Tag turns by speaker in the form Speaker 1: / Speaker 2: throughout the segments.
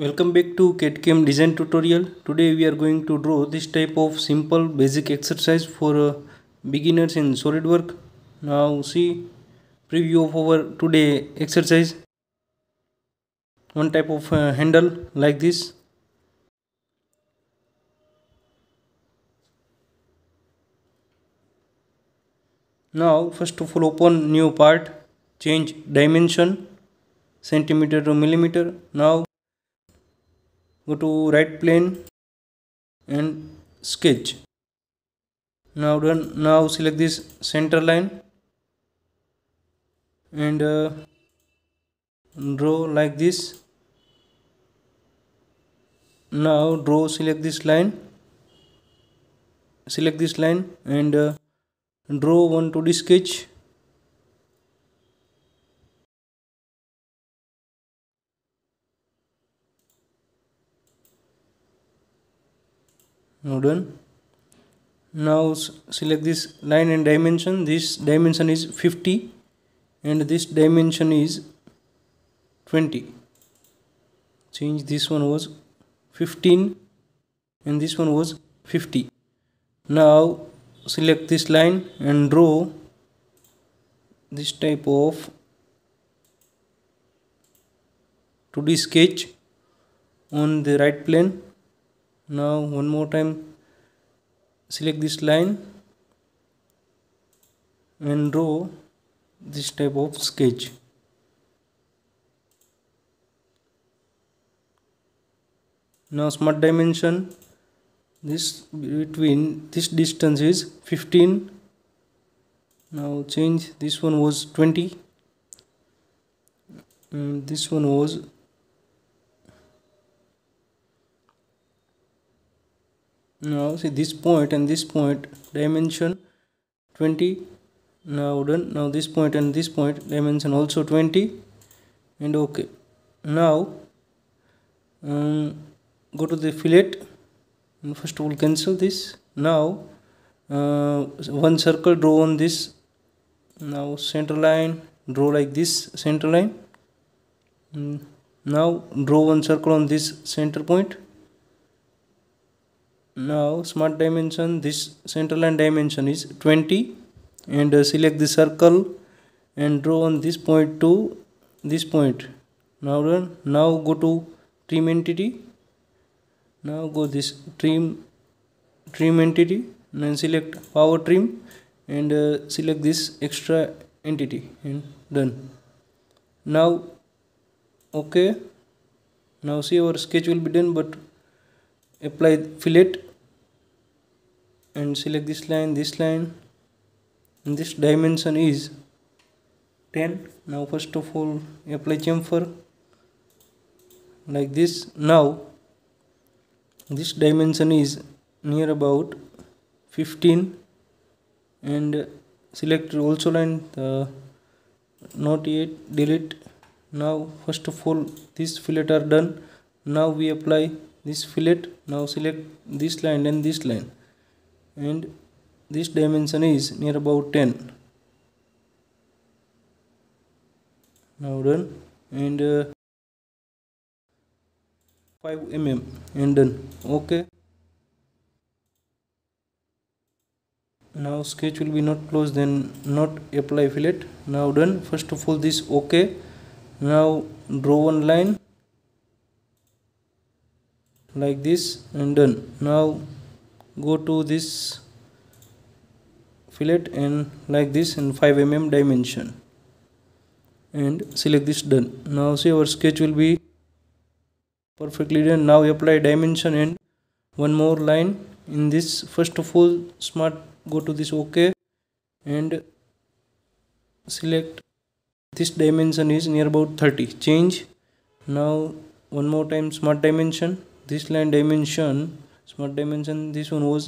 Speaker 1: Welcome back to CADCAM design tutorial. Today we are going to draw this type of simple basic exercise for uh, beginners in Work. Now see preview of our today exercise. One type of uh, handle like this. Now first of all open new part, change dimension centimeter to millimeter. Now go to right plane and sketch now done now select this center line and uh, draw like this now draw select this line select this line and uh, draw one 2d sketch now done now select this line and dimension this dimension is 50 and this dimension is 20 change this one was 15 and this one was 50 now select this line and draw this type of 2d sketch on the right plane now one more time select this line and draw this type of sketch now smart dimension this between this distance is 15 now change this one was 20 and mm, this one was now see this point and this point dimension 20 now done now this point and this point dimension also 20 and okay now um, go to the fillet and first we all cancel this now uh, one circle draw on this now center line draw like this center line mm. now draw one circle on this center point now smart dimension this center line dimension is 20 and uh, select the circle and draw on this point to this point now run now go to trim entity now go this trim trim entity and select power trim and uh, select this extra entity and done now okay now see our sketch will be done but apply fillet and select this line this line and this dimension is 10 now first of all apply chamfer like this now this dimension is near about 15 and select also line the not yet delete now first of all this fillet are done now we apply this fillet now select this line and this line and this dimension is near about 10 now done and uh, 5 mm and done okay now sketch will be not closed then not apply fillet now done first of all this okay now draw one line like this and done now go to this fillet and like this in 5 mm dimension and select this done now see our sketch will be perfectly done now we apply dimension and one more line in this first of all smart go to this ok and select this dimension is near about 30 change now one more time smart dimension this line dimension smart dimension this one was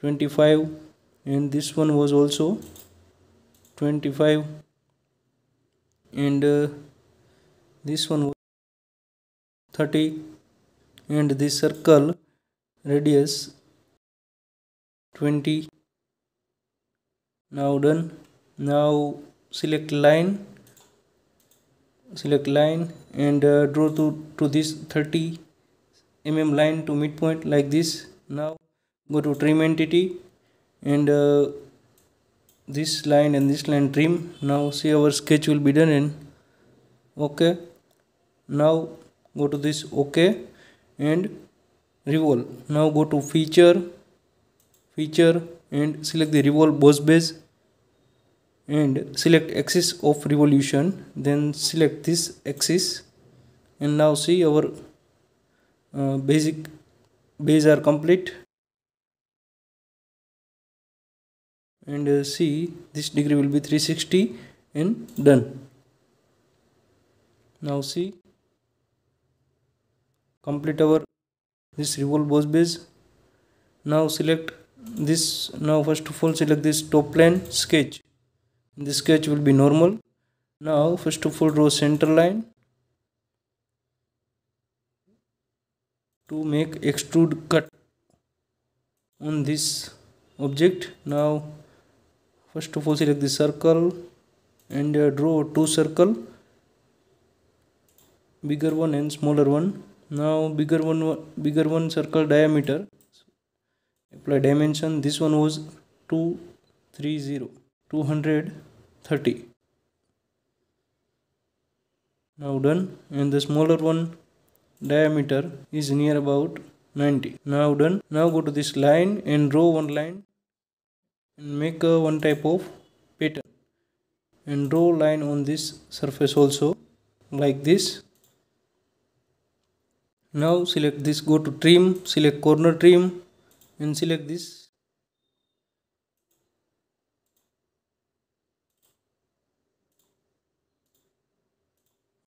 Speaker 1: 25 and this one was also 25 and uh, this one was 30 and this circle radius 20 now done now select line select line and uh, draw to to this 30 mm line to midpoint like this now go to trim entity and uh, this line and this line trim now see our sketch will be done in okay now go to this okay and revolve now go to feature feature and select the revolve boss base and select axis of revolution then select this axis and now see our uh, basic base are complete and uh, see this degree will be 360 and done now see complete our this revolve boss base now select this now first of all select this top plane sketch this sketch will be normal now first of all draw center line to make extrude cut on this object now first of all select the circle and uh, draw two circle bigger one and smaller one now bigger one bigger one circle diameter apply dimension this one was 230 230 now done and the smaller one diameter is near about 90 now done now go to this line and draw one line and make a one type of pattern and draw line on this surface also like this now select this go to trim select corner trim and select this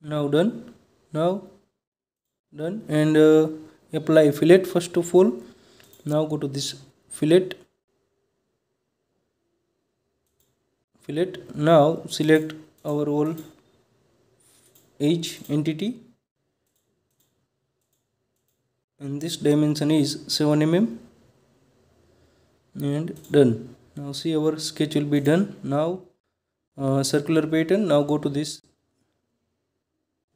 Speaker 1: now done now done and uh, apply fillet first of all now go to this fillet fillet now select our whole edge entity and this dimension is 7 mm and done now see our sketch will be done now uh, circular pattern now go to this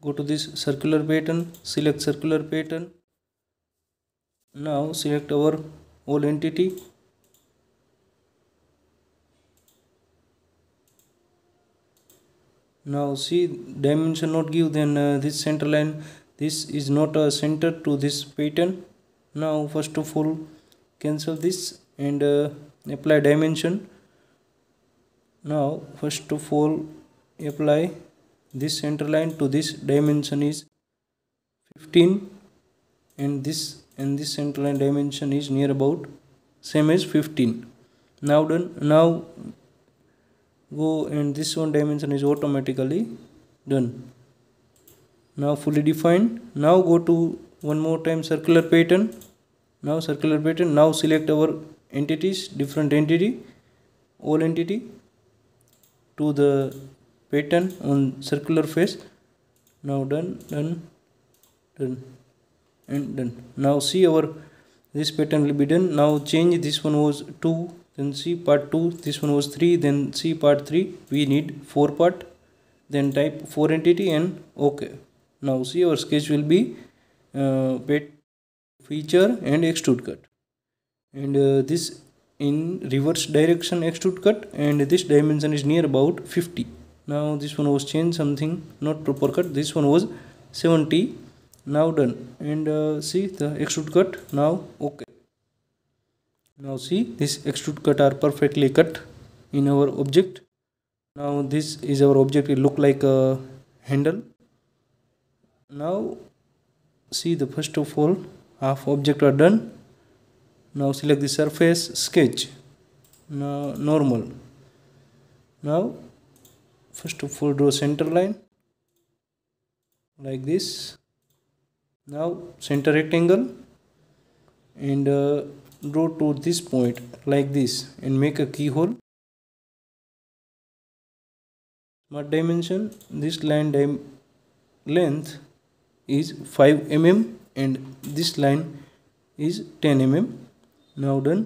Speaker 1: go to this circular pattern select circular pattern now select our whole entity now see dimension not give then uh, this center line this is not a center to this pattern now first of all cancel this and uh, apply dimension now first of all apply this center line to this dimension is 15 and this and this center line dimension is near about same as 15 now done now go and this one dimension is automatically done now fully defined now go to one more time circular pattern now circular pattern now select our entities different entity all entity to the pattern on circular face now done done done and done now see our this pattern will be done now change this one was 2 then see part 2 this one was 3 then see part 3 we need 4 part then type 4 entity and ok now see our sketch will be uh, feature and extrude cut and uh, this in reverse direction extrude cut and this dimension is near about 50 now this one was changed something not proper cut this one was 70 now done and uh, see the extrude cut now okay now see this extrude cut are perfectly cut in our object now this is our object it look like a handle now see the first of all half object are done now select the surface sketch now normal now first of all draw center line like this now center rectangle and uh, draw to this point like this and make a keyhole smart dimension this line dim length is 5 mm and this line is 10 mm now done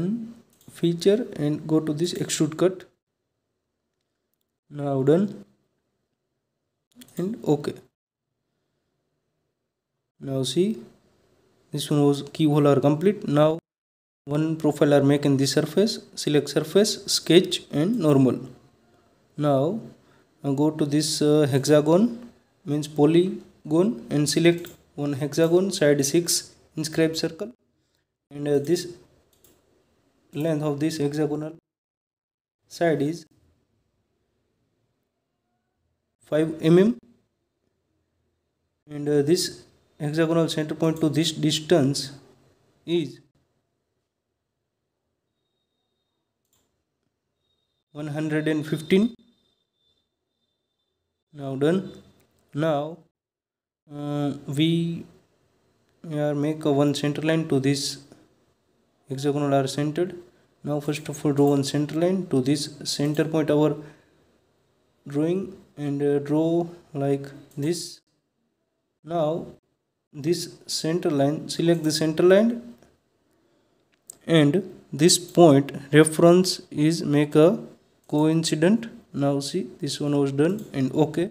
Speaker 1: and feature and go to this extrude cut now done and ok now see this one was keyhole are complete now one profile are making this surface select surface sketch and normal now I'll go to this uh, hexagon means polygon and select one hexagon side 6 inscribe circle and uh, this length of this hexagonal side is 5 mm and uh, this hexagonal center point to this distance is 115 now done now uh, we are make a one center line to this hexagonal are centered now first of all draw one center line to this center point our drawing and uh, draw like this now this center line select the center line and this point reference is make a coincident now see this one was done and okay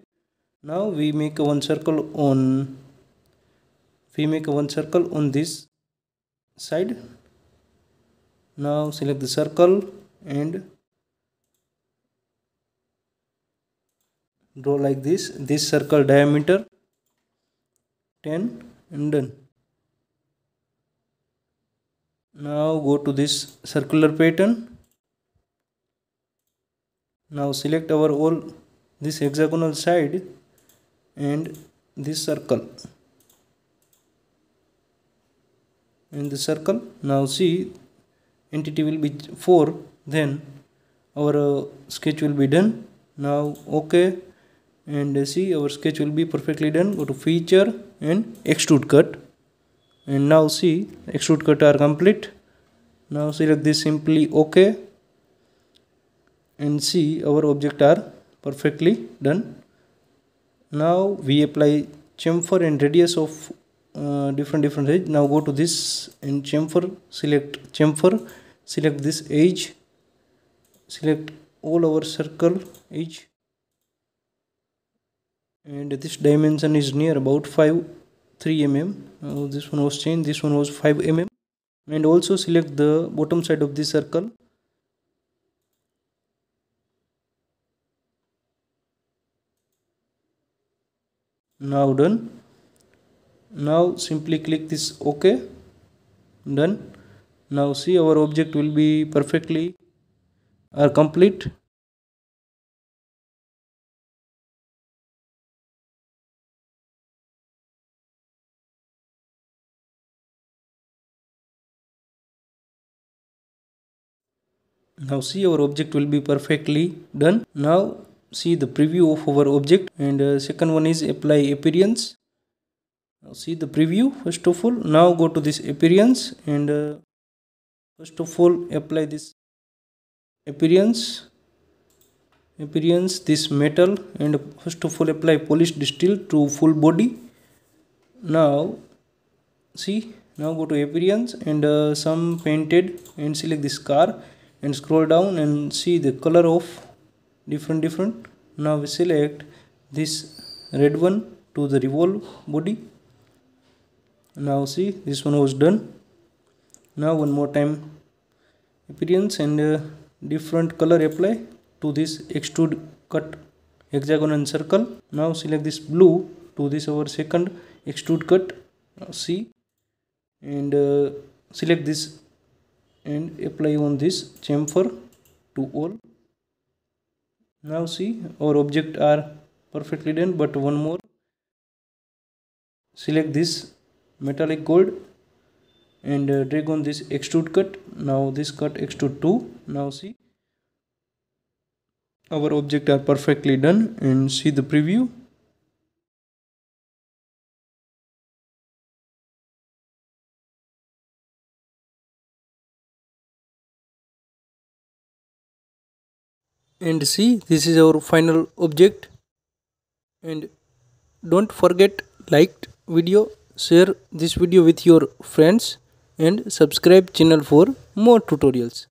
Speaker 1: now we make one circle on we make one circle on this side now select the circle and draw like this this circle diameter 10 and done now go to this circular pattern now select our all this hexagonal side and this circle in the circle now see entity will be 4 then our uh, sketch will be done now okay and uh, see our sketch will be perfectly done go to feature and extrude cut and now see extrude cut are complete now select this simply ok and see our object are perfectly done now we apply chamfer and radius of uh, different different edge now go to this and chamfer select chamfer select this edge select all our circle edge and this dimension is near about 5 3 mm uh, this one was changed this one was 5 mm and also select the bottom side of the circle now done now simply click this ok done now see our object will be perfectly or uh, complete now see our object will be perfectly done now see the preview of our object and uh, second one is apply appearance now see the preview first of all now go to this appearance and uh, first of all apply this appearance appearance this metal and first of all apply polished steel to full body now see now go to appearance and uh, some painted and select this car and scroll down and see the color of different different now we select this red one to the revolve body now see this one was done now one more time appearance and uh, different color apply to this extrude cut hexagon and circle now select this blue to this our second extrude cut now see and uh, select this and apply on this chamfer to all now see our object are perfectly done but one more select this metallic gold and uh, drag on this extrude cut now this cut extrude 2 now see our object are perfectly done and see the preview and see this is our final object and don't forget liked video share this video with your friends and subscribe channel for more tutorials